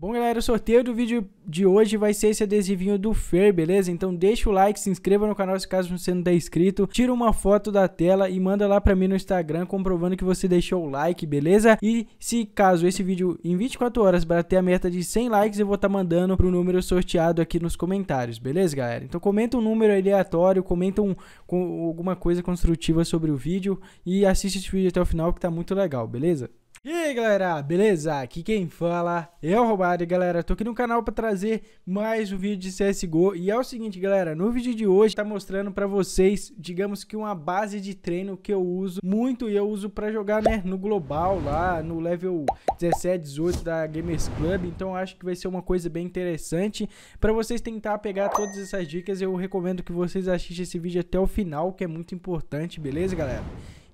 Bom, galera, o sorteio do vídeo de hoje vai ser esse adesivinho do Fer, beleza? Então deixa o like, se inscreva no canal se caso você não tenha tá inscrito, tira uma foto da tela e manda lá pra mim no Instagram comprovando que você deixou o like, beleza? E se caso esse vídeo em 24 horas bater a meta de 100 likes, eu vou estar tá mandando pro número sorteado aqui nos comentários, beleza, galera? Então comenta um número aleatório, comenta um, com, alguma coisa construtiva sobre o vídeo e assiste esse vídeo até o final que tá muito legal, beleza? E aí galera, beleza? Aqui quem fala é o Romário, galera. Tô aqui no canal pra trazer mais um vídeo de CSGO. E é o seguinte, galera, no vídeo de hoje tá mostrando pra vocês, digamos que uma base de treino que eu uso muito e eu uso pra jogar, né, no global lá, no level 17, 18 da Gamers Club. Então acho que vai ser uma coisa bem interessante pra vocês tentar pegar todas essas dicas. Eu recomendo que vocês assistam esse vídeo até o final, que é muito importante, beleza, galera?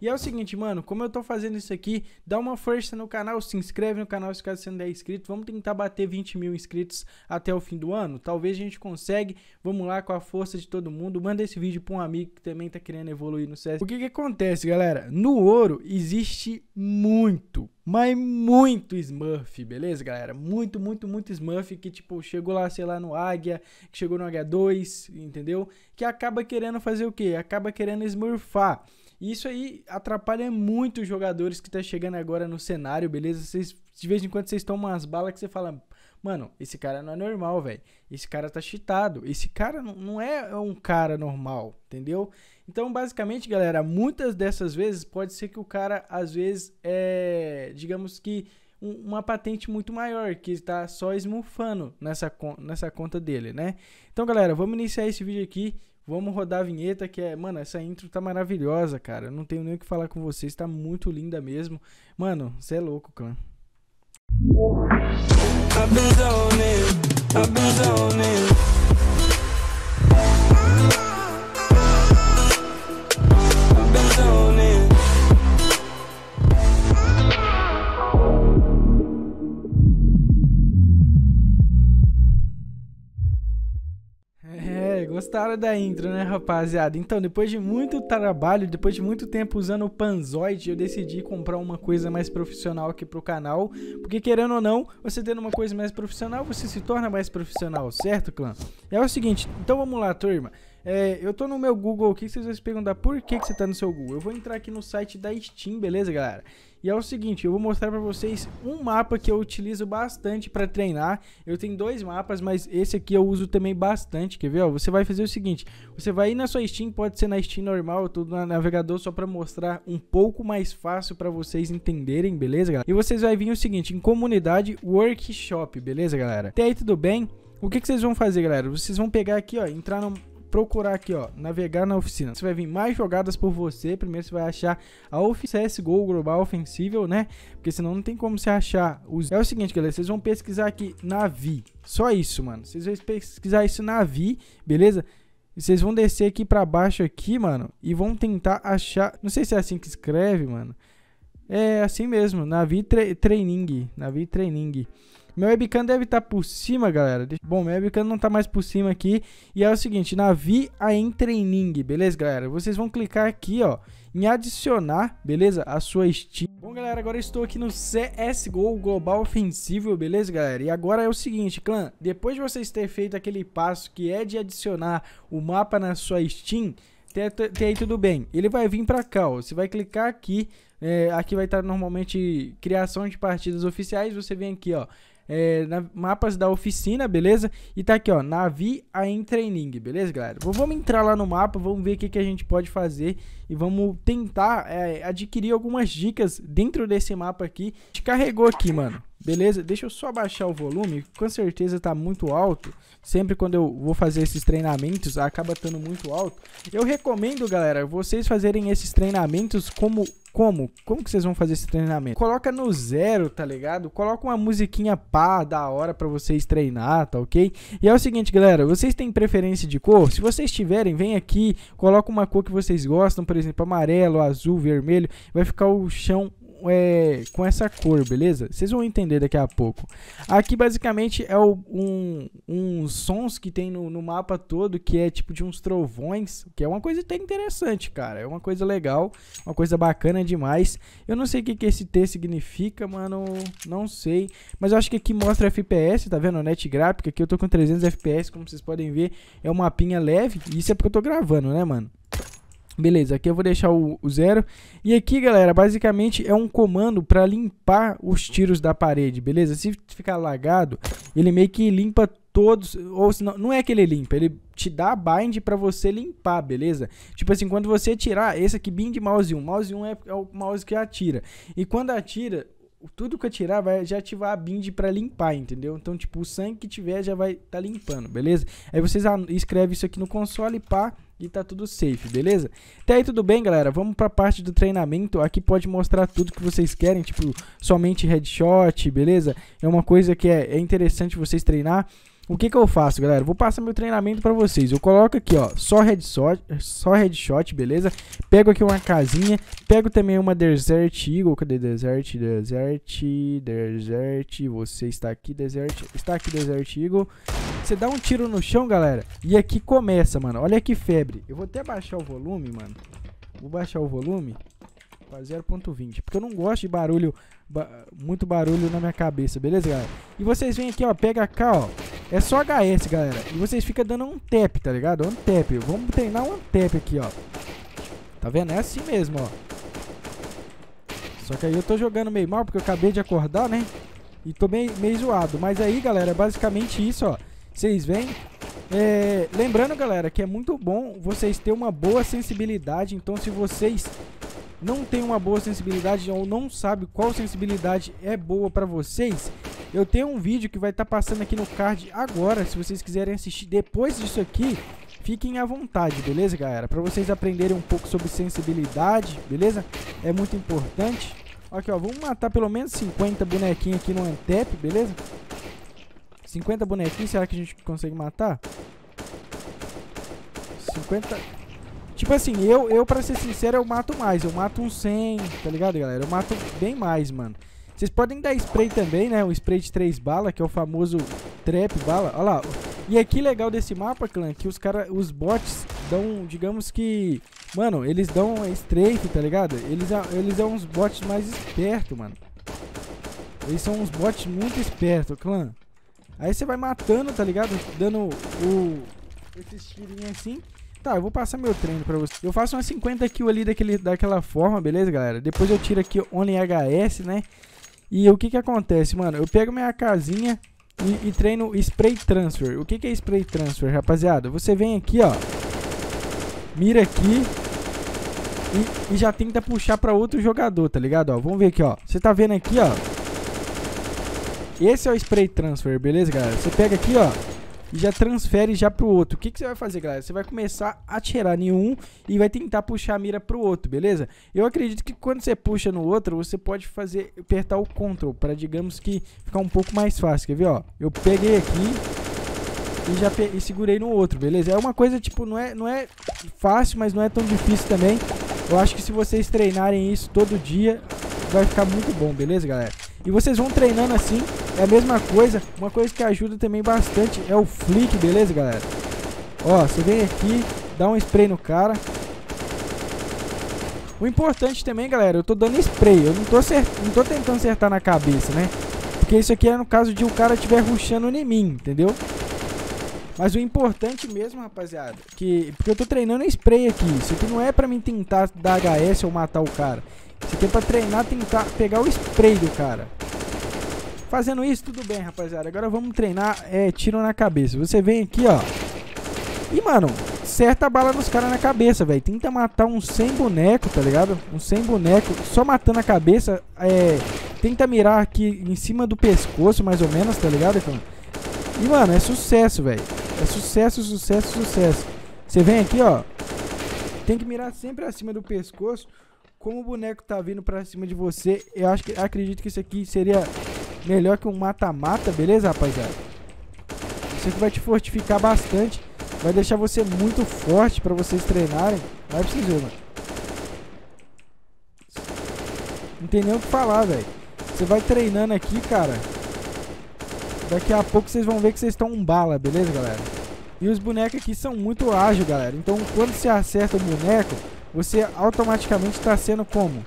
E é o seguinte, mano, como eu tô fazendo isso aqui, dá uma força no canal, se inscreve no canal se caso você não é inscrito. Vamos tentar bater 20 mil inscritos até o fim do ano. Talvez a gente consegue. Vamos lá com a força de todo mundo. Manda esse vídeo pra um amigo que também tá querendo evoluir no CS. O que que acontece, galera? No ouro existe muito, mas muito Smurf, beleza, galera? Muito, muito, muito Smurf que, tipo, chegou lá, sei lá, no Águia, que chegou no H2, entendeu? Que acaba querendo fazer o quê? Acaba querendo smurfar. E isso aí atrapalha muito os jogadores que tá chegando agora no cenário, beleza? Vocês, de vez em quando vocês tomam umas balas que você fala, mano, esse cara não é normal, velho. Esse cara tá cheatado. Esse cara não é um cara normal, entendeu? Então, basicamente, galera, muitas dessas vezes pode ser que o cara, às vezes, é, digamos que uma patente muito maior, que está só esmufando nessa, nessa conta dele, né? Então, galera, vamos iniciar esse vídeo aqui. Vamos rodar a vinheta que é, mano, essa intro tá maravilhosa, cara. Não tenho nem o que falar com vocês, tá muito linda mesmo. Mano, você é louco, clã. I've been zoning, I've been zoning. hora da intro, né, rapaziada? Então, depois de muito trabalho, depois de muito tempo usando o Panzoid, eu decidi comprar uma coisa mais profissional aqui pro canal. Porque, querendo ou não, você tendo uma coisa mais profissional, você se torna mais profissional, certo, clã? É o seguinte, então vamos lá, turma. É, eu tô no meu Google aqui, vocês vão se perguntar por que, que você tá no seu Google. Eu vou entrar aqui no site da Steam, beleza, galera? E é o seguinte, eu vou mostrar pra vocês um mapa que eu utilizo bastante pra treinar. Eu tenho dois mapas, mas esse aqui eu uso também bastante, quer ver? Ó, você vai fazer o seguinte, você vai ir na sua Steam, pode ser na Steam normal, tudo no navegador, só pra mostrar um pouco mais fácil pra vocês entenderem, beleza, galera? E vocês vai vir o seguinte, em comunidade workshop, beleza, galera? Até aí tudo bem? O que, que vocês vão fazer, galera? Vocês vão pegar aqui, ó, entrar no procurar aqui, ó, navegar na oficina, você vai vir mais jogadas por você. Primeiro você vai achar a CSGO Global Ofensível, né? Porque senão não tem como você achar os... É o seguinte, galera, vocês vão pesquisar aqui Navi. Só isso, mano. Vocês vão pesquisar isso Navi, beleza? E vocês vão descer aqui pra baixo aqui, mano, e vão tentar achar... Não sei se é assim que escreve, mano. É assim mesmo, Navi tra Training, Navi Training. Meu webcam deve estar tá por cima, galera. Bom, meu webcam não está mais por cima aqui. E é o seguinte, na a em Training, beleza, galera? Vocês vão clicar aqui, ó, em adicionar, beleza? A sua Steam. Bom, galera, agora estou aqui no CSGO Global Ofensivo, beleza, galera? E agora é o seguinte, clã. Depois de vocês terem feito aquele passo que é de adicionar o mapa na sua Steam... Até aí tudo bem. Ele vai vir pra cá, ó. Você vai clicar aqui, é, aqui vai estar normalmente criação de partidas oficiais. Você vem aqui, ó. É, na, mapas da oficina, beleza? E tá aqui, ó, Navi a em training, beleza, galera? vamos entrar lá no mapa, vamos ver o que, que a gente pode fazer e vamos tentar é, adquirir algumas dicas dentro desse mapa aqui. A gente carregou aqui, mano, beleza? Deixa eu só baixar o volume, com certeza tá muito alto. Sempre quando eu vou fazer esses treinamentos, acaba estando muito alto. Eu recomendo, galera, vocês fazerem esses treinamentos como como? Como que vocês vão fazer esse treinamento? Coloca no zero, tá ligado? Coloca uma musiquinha pá da hora para vocês treinar, tá ok? E é o seguinte, galera, vocês têm preferência de cor? Se vocês tiverem, vem aqui, coloca uma cor que vocês gostam, por exemplo, amarelo, azul, vermelho, vai ficar o chão é, com essa cor, beleza? Vocês vão entender daqui a pouco. Aqui basicamente é o, um, uns sons que tem no, no, mapa todo, que é tipo de uns trovões, que é uma coisa até interessante, cara. É uma coisa legal, uma coisa bacana demais. Eu não sei o que, que esse T significa, mano, não sei. Mas eu acho que aqui mostra FPS, tá vendo? Net gráfica, aqui eu tô com 300 FPS, como vocês podem ver, é um mapinha leve. E isso é porque eu tô gravando, né, mano? Beleza, aqui eu vou deixar o, o zero. E aqui, galera, basicamente é um comando para limpar os tiros da parede, beleza? Se ficar lagado, ele meio que limpa todos, ou senão, não é que ele limpa, ele te dá bind para você limpar, beleza? Tipo assim, quando você tirar, esse aqui bind mouse 1, mouse 1 é, é o mouse que atira. E quando atira, tudo que eu tirar vai já ativar a bind para limpar, entendeu? Então, tipo, o sangue que tiver já vai tá limpando, beleza? Aí vocês escrevem isso aqui no console, pá, e tá tudo safe, beleza? Até aí tudo bem, galera? Vamos pra parte do treinamento. Aqui pode mostrar tudo que vocês querem, tipo, somente headshot, beleza? É uma coisa que é, é interessante vocês treinar. O que que eu faço, galera? Vou passar meu treinamento pra vocês. Eu coloco aqui, ó, só headshot, só headshot, beleza? Pego aqui uma casinha, pego também uma Desert Eagle. Cadê Desert, Desert, Desert, você está aqui, Desert, está aqui Desert Eagle. Você dá um tiro no chão, galera, e aqui começa, mano. Olha que febre. Eu vou até baixar o volume, mano. Vou baixar o volume. 0.20. Porque eu não gosto de barulho, ba muito barulho na minha cabeça, beleza, galera? E vocês vêm aqui, ó, pega cá ó. É só HS, galera. E vocês ficam dando um tap, tá ligado? Um tap. Vamos treinar um tap aqui, ó. Tá vendo? É assim mesmo, ó. Só que aí eu tô jogando meio mal, porque eu acabei de acordar, né? E tô meio, meio zoado. Mas aí, galera, é basicamente isso, ó. Vocês vêm, é, lembrando, galera, que é muito bom vocês ter uma boa sensibilidade. Então, se vocês não tem uma boa sensibilidade ou não sabe qual sensibilidade é boa para vocês, eu tenho um vídeo que vai estar tá passando aqui no card agora. Se vocês quiserem assistir depois disso aqui, fiquem à vontade, beleza, galera? Para vocês aprenderem um pouco sobre sensibilidade, beleza? É muito importante. Aqui, ó, vamos matar pelo menos 50 bonequinhos aqui no Antep, beleza? 50 bonequinhos, será que a gente consegue matar? 50... Tipo assim, eu, eu pra ser sincero, eu mato mais. Eu mato um 100, tá ligado, galera? Eu mato bem mais, mano. Vocês podem dar spray também, né? Um spray de 3 bala, que é o famoso trap bala. Olha lá. E aqui legal desse mapa, clã, que os cara, os bots dão, digamos que... Mano, eles dão strafe, tá ligado? Eles, eles são uns bots mais espertos, mano. Eles são uns bots muito espertos, clã. Aí você vai matando, tá ligado? Dando o... Esses tirinhos assim. Tá, eu vou passar meu treino pra vocês. Eu faço umas 50 kills ali daquele, daquela forma, beleza, galera? Depois eu tiro aqui o HS, né? E o que que acontece, mano? Eu pego minha casinha e, e treino Spray Transfer. O que que é Spray Transfer, rapaziada? Você vem aqui, ó. Mira aqui. E, e já tenta puxar pra outro jogador, tá ligado? Ó, vamos ver aqui, ó. Você tá vendo aqui, ó. Esse é o Spray Transfer, beleza, galera? Você pega aqui, ó e já transfere já pro outro. O que, que você vai fazer, galera? Você vai começar a tirar em um e vai tentar puxar a mira pro outro, beleza? Eu acredito que quando você puxa no outro, você pode fazer apertar o Ctrl para digamos que ficar um pouco mais fácil. Quer ver, ó? Eu peguei aqui e já e segurei no outro, beleza? É uma coisa, tipo, não é, não é fácil, mas não é tão difícil também. Eu acho que se vocês treinarem isso todo dia, vai ficar muito bom, beleza, galera? E vocês vão treinando assim é a mesma coisa, uma coisa que ajuda também bastante é o flick, beleza, galera? Ó, você vem aqui, dá um spray no cara. O importante também, galera, eu tô dando spray, eu não tô, não tô tentando acertar na cabeça, né? Porque isso aqui é no caso de o um cara estiver ruxando em mim, entendeu? Mas o importante mesmo, rapaziada, que porque eu tô treinando spray aqui. Isso aqui não é pra mim tentar dar HS ou matar o cara. Isso aqui é pra treinar, tentar pegar o spray do cara. Fazendo isso, tudo bem, rapaziada. Agora vamos treinar é, tiro na cabeça. Você vem aqui, ó. E, mano, certa bala nos caras na cabeça, velho. Tenta matar um 100 boneco, tá ligado? Um 100 boneco, só matando a cabeça. É, tenta mirar aqui em cima do pescoço, mais ou menos, tá ligado, então? E, mano, é sucesso, velho. É sucesso, sucesso, sucesso. Você vem aqui, ó. Tem que mirar sempre acima do pescoço. Como o boneco tá vindo pra cima de você, eu acho que acredito que isso aqui seria Melhor que um mata-mata, beleza, rapaziada? Isso aqui vai te fortificar bastante. Vai deixar você muito forte pra vocês treinarem. Vai pra vocês verem, mano. Não tem nem o que falar, velho. Você vai treinando aqui, cara. Daqui a pouco vocês vão ver que vocês estão um bala, beleza, galera? E os bonecos aqui são muito ágeis, galera. Então, quando você acerta o boneco, você automaticamente está sendo como?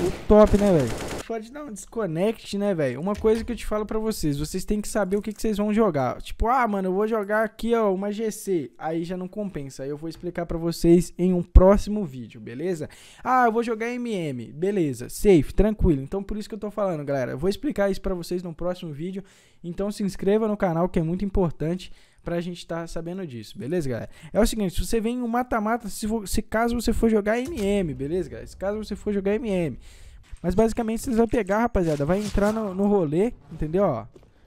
O top, né, velho? pode dar um desconect, né, velho? Uma coisa que eu te falo para vocês, vocês têm que saber o que, que vocês vão jogar. Tipo, ah, mano, eu vou jogar aqui, ó, uma GC. Aí já não compensa. Aí eu vou explicar para vocês em um próximo vídeo, beleza? Ah, eu vou jogar MM. Beleza, safe, tranquilo. Então por isso que eu tô falando, galera. Eu vou explicar isso para vocês no próximo vídeo. Então se inscreva no canal que é muito importante pra gente estar tá sabendo disso, beleza, galera? É o seguinte, se você vem um mata-mata, se, se caso você for jogar MM, beleza, galera? Se caso você for jogar MM, mas basicamente vocês vão pegar, rapaziada, vai entrar no, no rolê, entendeu? Ó,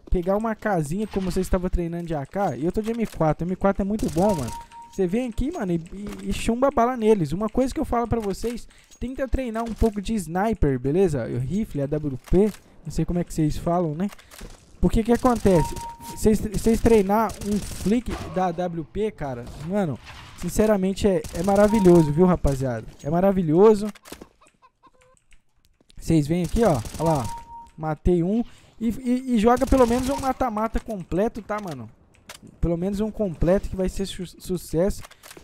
pegar uma casinha como vocês estavam treinando de AK. E eu tô de M4, M4 é muito bom, mano. Você vem aqui, mano, e, e, chumba bala neles. Uma coisa que eu falo pra vocês, tenta treinar um pouco de sniper, beleza? O rifle, AWP, não sei como é que vocês falam, né? Porque que acontece? Vocês treinar um flick da AWP, cara, mano, sinceramente é, é maravilhoso, viu, rapaziada? É maravilhoso. Vocês vêm aqui, ó. Olha lá. Matei um. E, e, e joga pelo menos um mata-mata completo, tá, mano? Pelo menos um completo que vai ser su sucesso.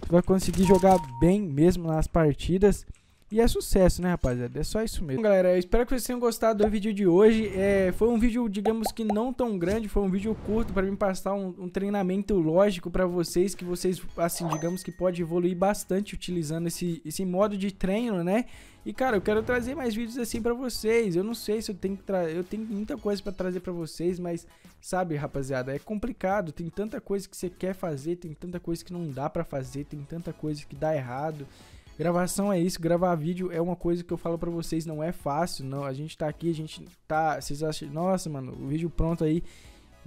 vai conseguir jogar bem mesmo nas partidas. E é sucesso, né, rapaziada? É só isso mesmo. Bom, galera, eu espero que vocês tenham gostado do vídeo de hoje. É, foi um vídeo, digamos que não tão grande, foi um vídeo curto para mim passar um, um treinamento lógico para vocês, que vocês, assim, digamos que pode evoluir bastante utilizando esse, esse modo de treino, né? E, cara, eu quero trazer mais vídeos assim para vocês. Eu não sei se eu tenho que trazer... Eu tenho muita coisa para trazer para vocês, mas, sabe, rapaziada, é complicado. Tem tanta coisa que você quer fazer, tem tanta coisa que não dá para fazer, tem tanta coisa que dá errado. Gravação é isso, gravar vídeo é uma coisa que eu falo para vocês, não é fácil, não. A gente tá aqui, a gente tá, vocês acham, nossa, mano, o vídeo pronto aí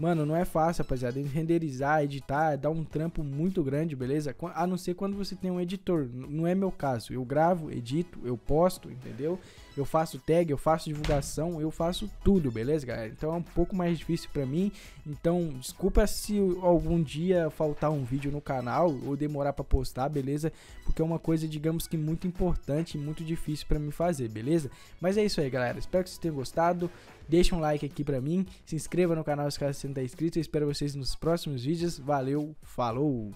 Mano, não é fácil, rapaziada. Renderizar, editar, dá um trampo muito grande, beleza? A não ser quando você tem um editor. Não é meu caso. Eu gravo, edito, eu posto, entendeu? Eu faço tag, eu faço divulgação, eu faço tudo, beleza, galera? Então é um pouco mais difícil para mim. Então, desculpa se algum dia faltar um vídeo no canal ou demorar para postar, beleza? Porque é uma coisa, digamos que muito importante e muito difícil para mim fazer, beleza? Mas é isso aí, galera. Espero que vocês tenham gostado. Deixa um like aqui pra mim, se inscreva no canal se você não tá inscrito. Eu espero vocês nos próximos vídeos. Valeu, falou!